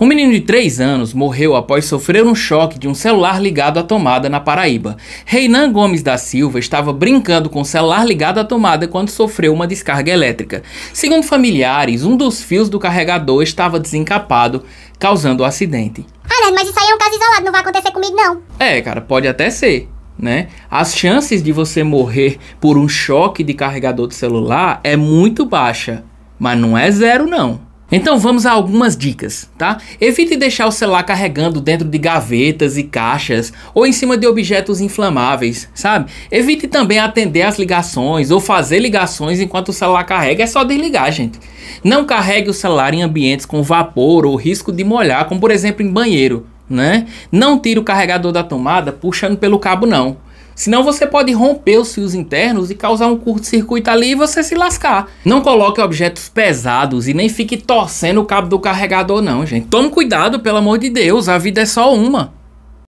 Um menino de 3 anos morreu após sofrer um choque de um celular ligado à tomada na Paraíba. Reinan Gomes da Silva estava brincando com o celular ligado à tomada quando sofreu uma descarga elétrica. Segundo familiares, um dos fios do carregador estava desencapado, causando o um acidente. Ah, mas isso aí é um caso isolado, não vai acontecer comigo não. É, cara, pode até ser. Né? As chances de você morrer por um choque de carregador de celular é muito baixa, mas não é zero não. Então vamos a algumas dicas, tá? Evite deixar o celular carregando dentro de gavetas e caixas ou em cima de objetos inflamáveis, sabe? Evite também atender as ligações ou fazer ligações enquanto o celular carrega, é só desligar, gente. Não carregue o celular em ambientes com vapor ou risco de molhar, como por exemplo em banheiro, né? Não tire o carregador da tomada puxando pelo cabo não. Senão você pode romper os fios internos e causar um curto-circuito ali e você se lascar. Não coloque objetos pesados e nem fique torcendo o cabo do carregador não, gente. Tome cuidado, pelo amor de Deus, a vida é só uma.